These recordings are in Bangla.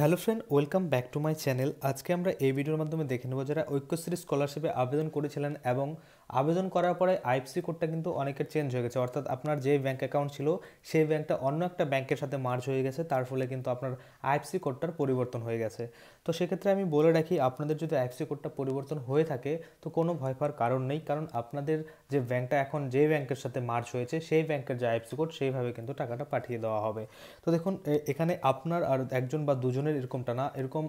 hello friend welcome back to my channel আজকে আমরা এই ভিডিওর মাধ্যমে দেখে নেব যারা ঐক্যশ্রী স্কলারশিপে আবেদন করেছিলেন এবং আবেদন করার পরে আইএফসি কোডটা কিন্তু অনেকের চেঞ্জ হয়ে গেছে অর্থাৎ আপনার যে ব্যাঙ্ক অ্যাকাউন্ট ছিল সেই ব্যাঙ্কটা অন্য একটা ব্যাঙ্কের সাথে মার্জ হয়ে গেছে তার ফলে কিন্তু আপনার আইএফসি কোডটার পরিবর্তন হয়ে গেছে তো সেক্ষেত্রে আমি বলে রাখি আপনাদের যদি আইএফসি কোডটা পরিবর্তন হয়ে থাকে তো কোনো ভয় পাওয়ার কারণ নেই কারণ আপনাদের যে ব্যাঙ্কটা এখন যে ব্যাঙ্কের সাথে মার্জ হয়েছে সেই ব্যাঙ্কের যে আইএফসি কোড সেইভাবে কিন্তু টাকাটা পাঠিয়ে দেওয়া হবে তো দেখুন এখানে আপনার আর একজন বা দুজন একজনের এরকমটা না এরকম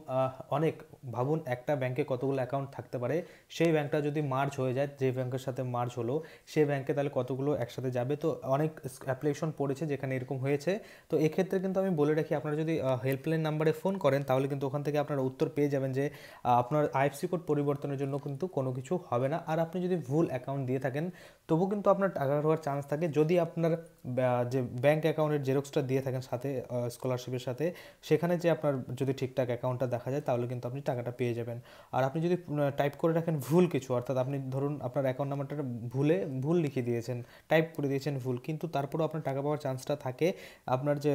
অনেক ভাবুন একটা ব্যাংকে কতগুলো অ্যাকাউন্ট থাকতে পারে সেই ব্যাংকটা যদি মার্জ হয়ে যায় যে ব্যাংকের সাথে মার্জ হলো সেই ব্যাংকে তাহলে কতগুলো একসাথে যাবে তো অনেক অ্যাপ্লিকেশন পড়েছে যেখানে এরকম হয়েছে তো এক্ষেত্রে কিন্তু আমি বলে রাখি আপনারা যদি হেল্পলাইন নাম্বারে ফোন করেন তাহলে কিন্তু ওখান থেকে আপনারা উত্তর পেয়ে যাবেন যে আপনার আইএফসি কোড পরিবর্তনের জন্য কিন্তু কোনো কিছু হবে না আর আপনি যদি ভুল অ্যাকাউন্ট দিয়ে থাকেন তবু কিন্তু আপনার টাকা হওয়ার চান্স থাকে যদি আপনার যে ব্যাংক অ্যাকাউন্টের জেরক্সটা দিয়ে থাকেন সাথে স্কলারশিপের সাথে সেখানে যে আপনার যদি ঠিকঠাক অ্যাকাউন্টটা দেখা যায় তাহলে কিন্তু আপনি টাকাটা পেয়ে যাবেন আর আপনি যদি টাইপ করে রাখেন ভুল কিছু অর্থাৎ আপনি ধরুন আপনার অ্যাকাউন্ট নাম্বারটা ভুলে ভুল লিখে দিয়েছেন টাইপ করে দিয়েছেন ভুল কিন্তু তারপরেও আপনার টাকা পাওয়ার চান্সটা থাকে আপনার যে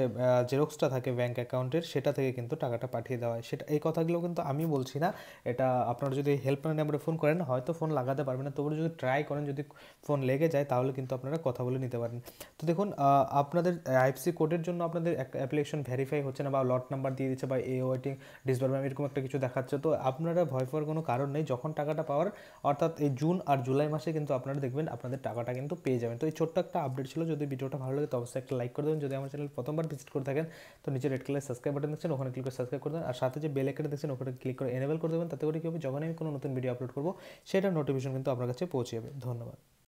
জেরক্সটা থাকে ব্যাঙ্ক অ্যাকাউন্টের সেটা থেকে কিন্তু টাকাটা পাঠিয়ে দেওয়া হয় সেটা এই কথাগুলো কিন্তু আমি বলছি না এটা আপনারা যদি হেল্পলাইন নাম্বারে ফোন করেন হয়তো ফোন লাগাতে পারবেন না তবুও যদি ট্রাই করেন যদি ফোন লেগে যায় তাহলে কিন্তু আপনারা কথা বলে নিতে পারেন তো দেখুন আপনাদের আইএফসি কোডের জন্য আপনাদের অ্যাপ্লিকেশন ভেরিফাই হচ্ছে না বা লট নাম্বার দিয়ে দিচ্ছে বা এ ওয়েটিং ডিসবার্সমেন্ট এরকম একটা কিছু দেখাচ্ছে তো আপনারা ভয় পাওয়ার কোনো কারণ নেই যখন টাকাটা পাওয়ার অর্থাৎ এই জুন আর জুলাই মাসে কিন্তু আপনারা দেখবেন আপনাদের টাকাটা কিন্তু পেয়ে যাবেন তো এই ছোট্ট একটা আপডেট ছিল যদি ভিডিওটা ভালো লাগে তো অবশ্যই একটা লাইক করে দেবেন যদি আমার চ্যানেল প্রথমবার ভিজিট করে থাকেন তো নিচে রেড কালার সাবস্ক্রাইব বাটন দেখছেন ওখানে ক্লিক করে সাবস্ক্রাইব করে দেবেন আর সাথে যে বেল আইকনটা দেখছেন ওখানে ক্লিক করে এনেবেল করে দেবেন তাতে করে কী হবে যখন আমি কোনো নতুন ভিডিও আপলোড করবো সেটা নোটিফিকেশন কিন্তু আপনার কাছে পৌঁছে যাবে ধন্যবাদ